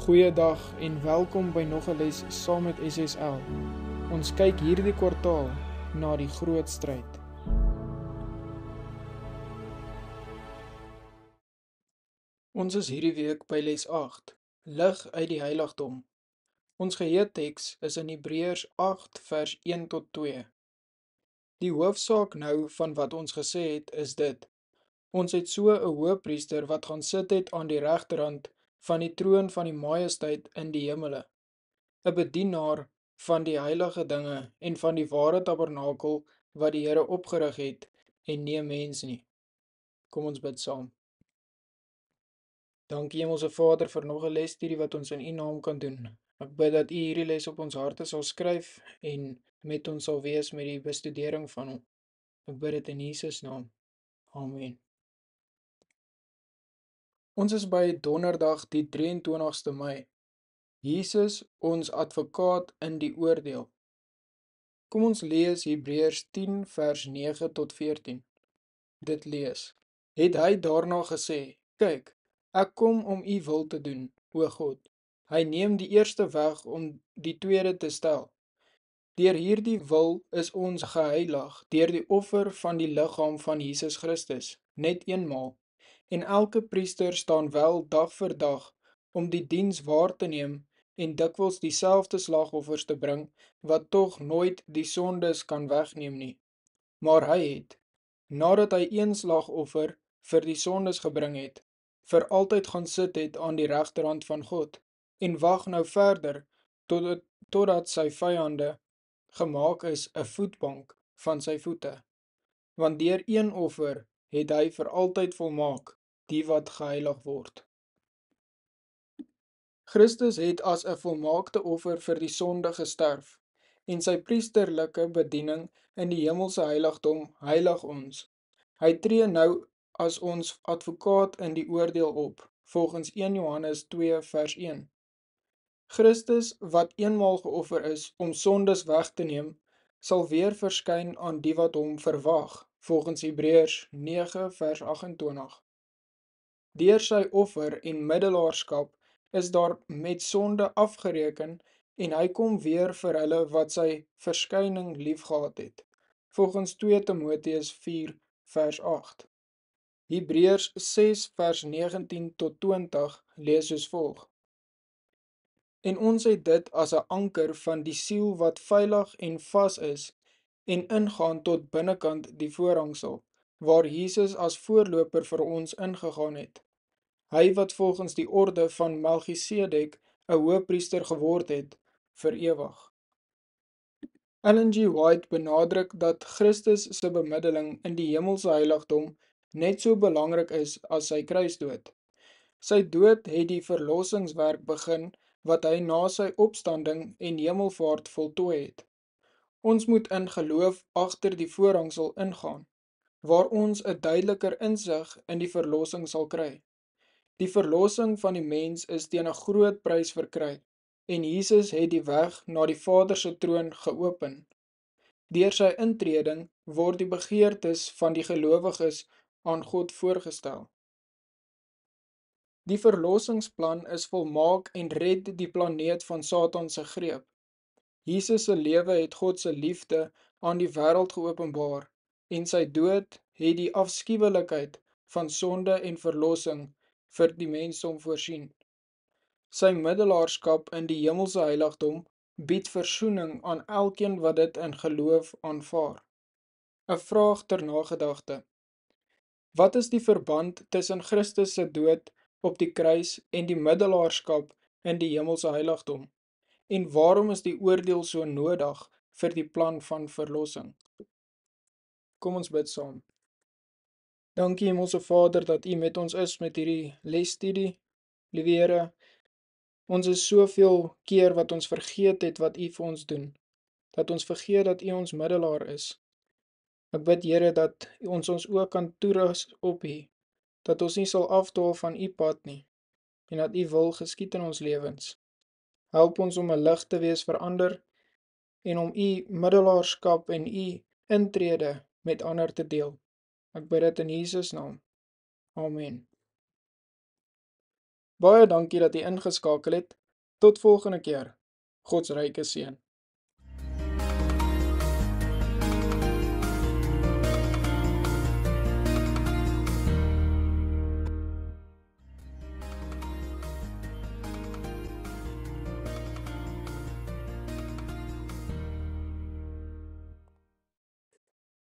Goeiedag en welkom by nog 'n les saam met SSL. Ons kyk hierdie kwartaal na die groot stryd. Ons is hierdie week by les 8, lig uit die heiligdom. Ons geheeteks is in Hebreërs 8 vers 1 tot 2. Die hoofsaak nou van wat ons gesê het is dit Ons het so 'n hoëpriester wat gaan sit het aan die regterhand van die troon van die majesteit in die hemele, 'n bedienaar van die heilige dinge en van die ware tabernakel wat die Here opgerig het en nie mens nie. Kom ons bid saam. Dankie Hemelse Vader vir nog 'n lesstudie wat ons in U naam kan doen. Ek bid dat U hierdie les op ons harte sal skryf en met ons sal wees met die bestudering van hom. Ek bid dit in Jesus naam. Amen. Ons is by Donderdag die 23ste Mei. Jesus ons advokaat in die oordeel. Kom ons lees Hebreërs 10 vers 9 tot 14. Dit lees: Het hy daarna gesê: "Kyk, ek kom om u wil te doen, o God." Hy neem die eerste weg om die tweede te stel. Deur hierdie wil is ons geheilig deur die offer van die liggaam van Jesus Christus, net eenmaal en elke priester staan wel dag vir dag om die diens waar te neem en dikwels dieselfde slagoffers te bring wat tog nooit die sondes kan wegneem nie. Maar hy het nadat hy een slagoffer vir die sondes gebring het, vir altyd gaan sit het aan die regterhand van God en wag nou verder tot het, totdat sy vyande gemaak is 'n voetbank van sy voete. Want deur een offer het hy vir altyd volmaak die wat geheilig word. Christus het as 'n volmaakte offer vir die sonde gesterf en sy priesterlike bediening in die hemelse heiligdom heilig ons. Hy tree nou as ons advokaat in die oordeel op volgens 1 Johannes 2 vers 1. Christus wat eenmaal geoffer is om sondes weg te neem, sal weer verskyn aan die wat hom verwag volgens Hebreërs 9 vers 28. Deur sy offer en middelaarskap is daar met sonde afgereken en hy kom weer vir hulle wat sy verskyning liefgehad het. Volgens 2 Timoteus 4 vers 8. Hebreërs 6 vers 19 tot 20 lees soos volg: En ons het dit as 'n anker van die siel wat veilig en vas is en ingaan tot binnekant die voorhangsel waar Jesus as voorloper vir ons ingegaan het. Hy wat volgens die orde van Melchisedek 'n hoëpriester geword het vir ewig. Ellen G. White benadruk dat Christus se bemiddeling in die hemelse heiligdom net so belangrik is as sy kruisdood. Sy dood het die verlossingswerk begin wat hy na sy opstanding en hemelvaart voltooi het. Ons moet in geloof agter die voorhangsel ingaan waar ons 'n duideliker insig in die verlossing sal kry. Die verlossing van die mens is teen 'n groot prys verkry en Jesus het die weg na die Vader se troon geopen. Deur sy intreding word die begeertes van die gelowiges aan God voorgestel. Die verlossingsplan is volmaak en red die planeet van Satan se greep. Jesus se lewe het God se liefde aan die wêreld geopenbaar en sy dood het die afskuwelikheid van sonde en verlossing vir die mensdom voorsien. Sy middelaarskap in die hemelse heiligdom bied verzoening aan elkeen wat dit in geloof aanvaar. 'n Vraag ter nagedagte. Wat is die verband tussen Christus se dood op die kruis en die middelaarskap in die hemelse heiligdom? En waarom is die oordeel so nodig vir die plan van verlossing? Kom ons bid saam. Dankie Hemelse Vader dat U met ons is met hierdie lesstudie. Liewe Here, ons is soveel keer wat ons vergeet het wat U vir ons doen. Dat ons vergeet dat U ons middelaar is. Ek bid Here dat ons ons ook kan toerus op U. Dat ons nie sal afdwaal van U pad nie en dat U wil geskied in ons lewens. Help ons om 'n lig te wees vir ander en om U middelaarskap en U intrede met ander te deel. Ek bid dit in Jesus naam. Amen. Baie dankie dat jy ingeskakel het. Tot volgende keer. God se ryke seën.